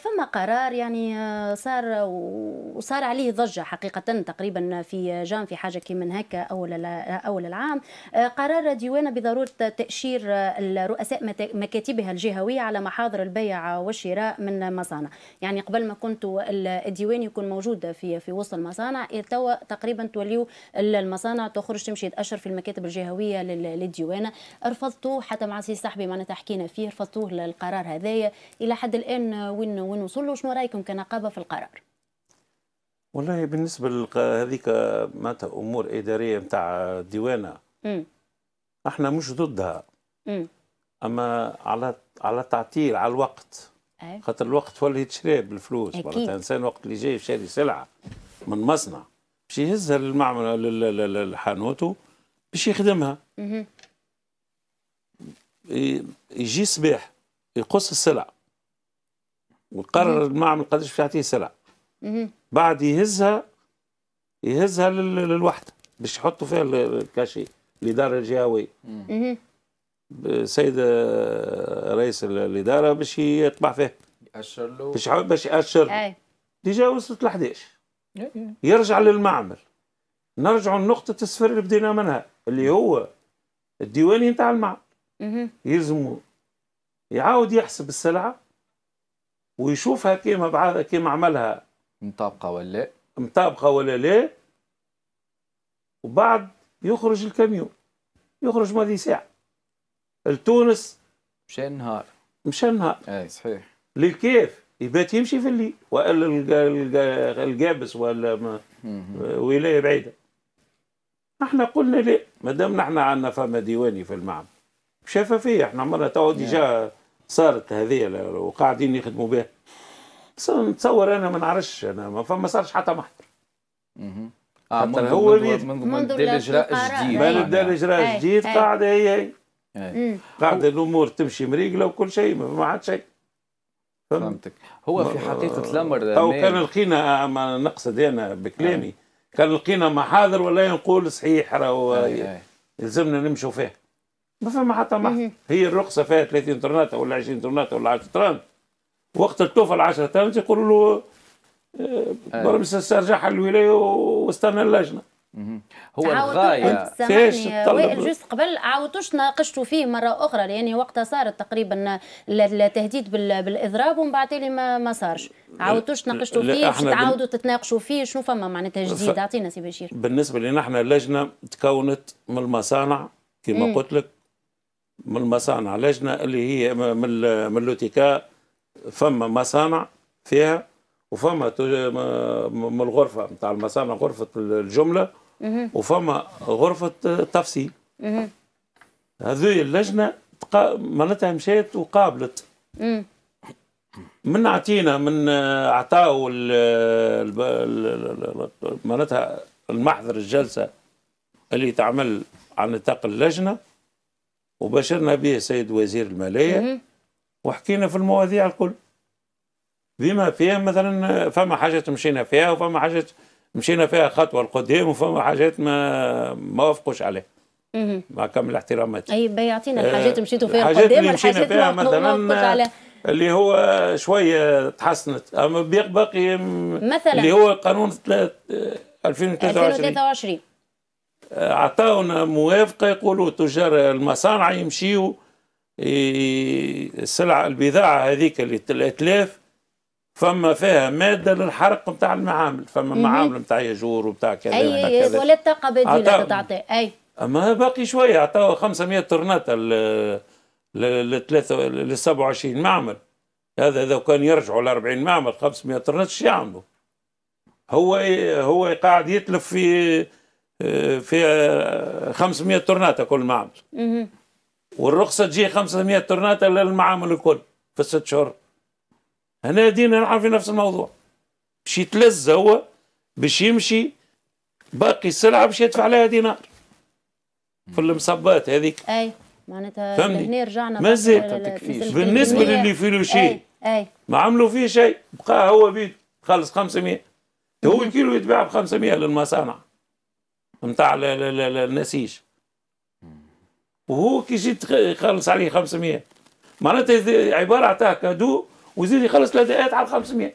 فما قرار يعني آه، صار وصار عليه ضجة حقيقة تقريبا في جان في حاجة كي من هكا أول أول العام آه، قرار ديوانة بضرورة تأشير الرؤساء مكاتبها الجهوية على محاضر البيع والشراء من مصانع يعني قبل ما كنت الديوان يكون موجود في في وسط المصانع إيه، توا تقريبا توليو المصانع تخرج تمشي تأشر في المكاتب الجهوية للديوانة رفضتوه حتى مع سي صاحبي معناتها حكينا فيه رفضتوه القرار هذايا إلى حد الآن وين وين ونوصل له شنو رايكم كنقابه في القرار والله بالنسبه لهذيك معناتها امور اداريه نتاع ديوانه احنا مش ضدها م. اما على على تعطيل على الوقت أيه. خاطر الوقت هو اللي تشري بالفلوس معناتها انسان وقت اللي جاي شاري سلعه من مصنع باش يهزها للمعمل لحانوته باش يخدمها يجي صباح يقص السلعه وقرر المعمل قداش يعطيه سلعه بعد يهزها يهزها للوحده باش يحطوا فيها الكاشي الاداره الجهويه السيد آه، رئيس الاداره باش يطبع فيه ياشر له باش باش ياشر ديجا وصلت ل 11 يرجع للمعمل نرجع لنقطة الصفر اللي بدينا منها اللي هو الديواني نتاع المعمل يلزموا يعاود يحسب السلعة ويشوفها كيما كيما عملها مطابقه ولا مطابقه ولا لا وبعد يخرج الكاميون يخرج ماضي ساعه لتونس مشى النهار مشى النهار اي صحيح للكيف يبات يمشي في الليل والا القابس ولا ولايه بعيده احنا قلنا لا ما دام احنا عندنا فما ديواني في المعمل شفافيه احنا عمرنا تو ديجا صارت هذه وقاعدين يخدموا بها نتصور انا ما نعرفش انا ما فما صارش حتى محضر اه منذ هو منذ بدا الاجراء الجديد من بدا الاجراء الجديد قاعده هي هي قاعده الامور تمشي مريقله وكل شيء ما عاد شيء فهمتك هو في حقيقه الامر او كان لقينا ما نقصد انا بكلامي كان لقينا محاضر ولا نقول صحيح راهو يلزمنا نمشوا فيه ما فما حتى هي الرخصه فيها 30 طرناطه ولا 20 طرناطه ولا 10 طرناطه وقت الطوفه ال 10 طرناطه يقولوا له آه، آه. برمس رجعها الولايه واستنى اللجنه هو الغايه سامحني جوست قبل عاودتوش ناقشتوا فيه مره اخرى لان وقتها صارت تقريبا التهديد بالاضراب ومن بعد ما ما صارش عاودتوش ناقشتوا فيه تعاودوا تتناقشوا فيه شنو فما معناتها جديد اعطينا سي بشير بالنسبه لنا احنا اللجنه تكونت من المصانع كما قلت لك من المصانع لجنة اللي هي من اللوتيكا فما مصانع فيها وفما من الغرفة نتاع المصانع غرفة الجملة وفما غرفة التفصيل هذه اللجنة معناتها مشات وقابلت من عطينا من عطاو معناتها المحضر الجلسة اللي تعمل عن نطاق اللجنة وبشرنا به سيد وزير الماليه وحكينا في المواضيع الكل ديما فيها مثلا فما حاجات مشينا فيها وفما حاجات مشينا فيها خطوه لقدام وفما حاجات ما ما وافقوش عليها مع كامل الاحترامات اي بيعطينا آه، الحاجات مشيتوا فيها قدام الحاجات فيها مثلا اللي هو شويه تحسنت اما باقي مثلا اللي هو قانون 2023 2023 آه، عطاونا موافقه يقولوا تجار المصانع يمشيوا السلعه البضاعه هذيك اللي الاتلاف فما فيها ماده للحرق نتاع المعامل فما معامل نتاع يجور وبتاع كذا اي كذا. ولا الطاقه بديله تعطي اي اما باقي شويه عطاوا 500 طرنات ل 27 معمل هذا لو كان يرجعوا ل 40 معمل 500 طرنات شو يعملوا؟ هو هو قاعد يتلف في آه، فيها 500 تورناتا كل معمل والرخصة تجي 500 تورناتا للمعامل الكل في الست شهور هنا دينا نعرف في نفس الموضوع باش يتلز هو باش يمشي باقي السلعة باش يدفع عليها دينار في المصبات هذيك اي معناتها هنا رجعنا مازال بالنسبة للي في له شيء اي ما عملوا فيه شيء بقى هو بيد خلص 500 هو الكيلو يتباع ب 500 للمصانع نتاع النسيج وهو كي جيت يخلص عليه 500 معناتها عباره عطاه كادو ويزيد يخلص الاداءات على 500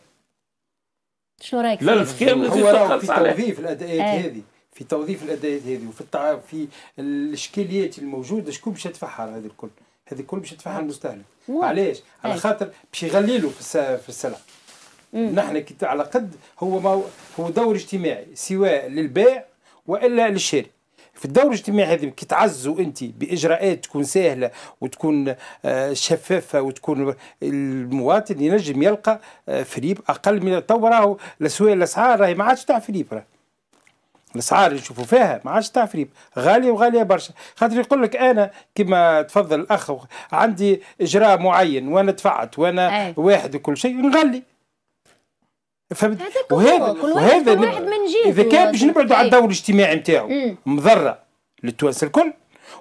شو رايك لا كامل في توظيف الاداءات آه. هذه في توظيف الاداءات هذه وفي التعب في الاشكاليات الموجوده شكون باش يدفعها هذه الكل هذه الكل باش يدفعها المستهلك علاش على آه. خاطر باش يغلي له في, في السلع نحن على قد هو هو دور اجتماعي سواء للبيع والا للشارع في الدور الاجتماعي هذا كي تعزوا انت باجراءات تكون سهله وتكون آه، شفافه وتكون المواطن ينجم يلقى آه، فريب اقل من تو راهو الاسعار راهي ما عادش تاع فريب راه الاسعار اللي نشوفوا فيها ما عادش تاع فريب غاليه وغاليه برشا خاطر يقول لك انا كما تفضل الاخ عندي اجراء معين وانا دفعت وانا أي. واحد وكل شيء نغلي فهمت وهذا وهذا كل واحد من جهته اذا كان باش نبعدوا على الدور الاجتماعي نتاعو مضره للتوانسه الكل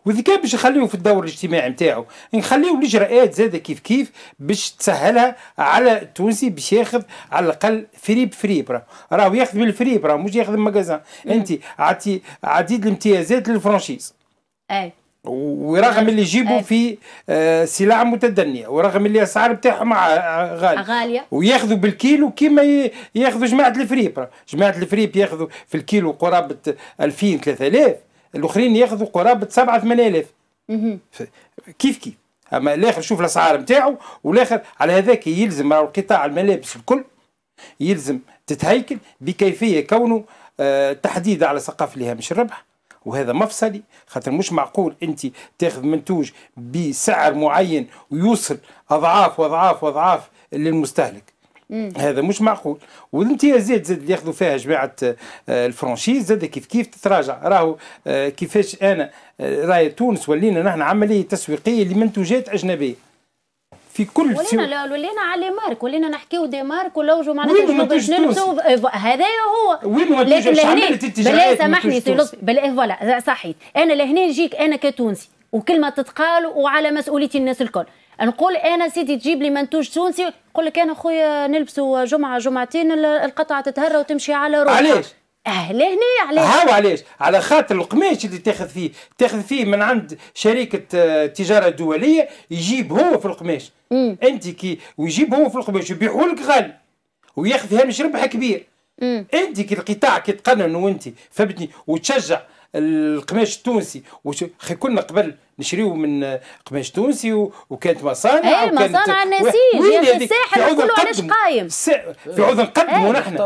واذا كان باش نخليهم في الدور الاجتماعي نتاعو نخليهم الاجراءات زاده كيف كيف باش تسهلها على التونسي باش ياخذ على الاقل فريب فريب برا راهو ياخذ من الفريب مش ياخذ من المجازان انت عطي عديد الامتيازات للفرانشيز اي ورغم اللي يجيبوا في آه، سلع متدنيه ورغم اللي الاسعار بتاعهم غاليه غاليه وياخذوا بالكيلو كيما ياخذوا جماعه الفريب جماعه الفريب ياخذوا في الكيلو قرابه 2000 3000 الاخرين ياخذوا قرابه 7 8000 كيف كيف اما الاخر شوف الاسعار نتاعو والاخر على هذاك يلزم قطاع الملابس الكل يلزم تتهيكل بكيفيه كونه آه، تحديد على سقف الهامش الربح وهذا مفصلي خاطر مش معقول انت تاخذ منتوج بسعر معين ويوصل اضعاف واضعاف واضعاف للمستهلك مم. هذا مش معقول والامتيازات زاد اللي ياخذوا فيها جماعه آه، الفرنشيز زاد كيف كيف تتراجع راهو آه، كيفاش انا آه، راي تونس ولينا نحن عمليه تسويقيه لمنتوجات اجنبيه في كل ولينا ولينا على مارك ولينا نحكيو دي مارك ولوجو معناتها باش نلبسوا هذايا هو وين لكن لهنا بلا سامحني سي لطفي بلا إيه، فوالا صحيت انا لهنا نجيك انا كتونسي وكلمه تتقال وعلى مسؤوليه الناس الكل نقول انا سيدي تجيب لي منتوج تونسي نقول لك انا خويا نلبسوا جمعه جمعتين القطعه تتهرى وتمشي على روحها علاش اهلا هنا علاش هاو علاش على خاطر القماش اللي تاخذ فيه تاخذ فيه من عند شركه آه، تجاره دوليه يجيب هو في القماش انت كي ويجيب هو في القماش يبيعه لك غالي وياخذ هامش ربح كبير انت كي القطاع كي تقنن وانت فهمتني وتشجع القماش التونسي وش... كنا قبل نشريو من قماش تونسي وكانت مصانع اي مصانع نسيج يا اخي الساحل كله علاش قايم في عوض نقدموا إيه. نحن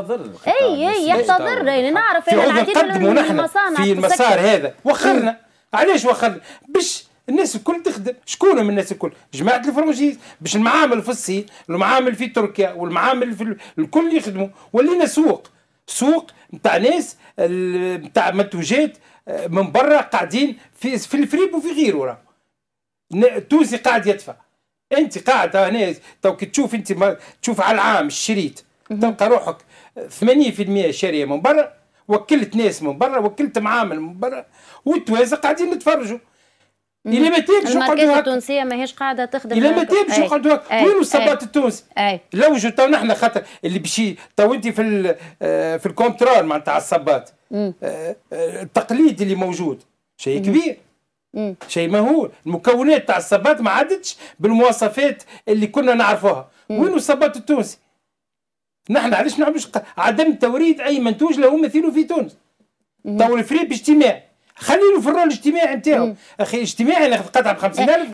اي اي يحتضر اي إيه، نعرف في عوض نقدموا نحن في المسار هذا وخرنا علاش وخرنا باش الناس الكل تخدم شكون من الناس الكل جماعه الفرنجيز باش المعامل في الصين المعامل في تركيا والمعامل في الكل يخدموا ولينا سوق سوق نتاع ناس نتاع منتوجات آه، من برا قاعدين في في الفريب وفي غيره راه التونسي قاعد يدفع انت قاعد هنا تو كي تشوف انت ما تشوف على العام الشريط تلقى روحك 80% شاريه من برا وكلت ناس من برا وكلت معامل من برا والتوازي قاعدين نتفرجوا الى ما تيبش يقعدوا التونسيه ماهيش قاعده تخدم الى ما تيبش يقعدوا وين الصباط التونسي؟ لو تو نحن خاطر اللي باش تو انت في آه، في الكونترول معناتها تاع الصباط آه، آه، التقليد اللي موجود شيء كبير شيء مهول المكونات تاع الصباط ما عادتش بالمواصفات اللي كنا نعرفوها وين الصباط التونسي؟ نحن علاش نعملوش عدم توريد اي منتوج له مثيله في تونس تو الفريب اجتماعي خلي له في الرول الاجتماعي نتاعو اخي اجتماعي اللي قطع ب 50000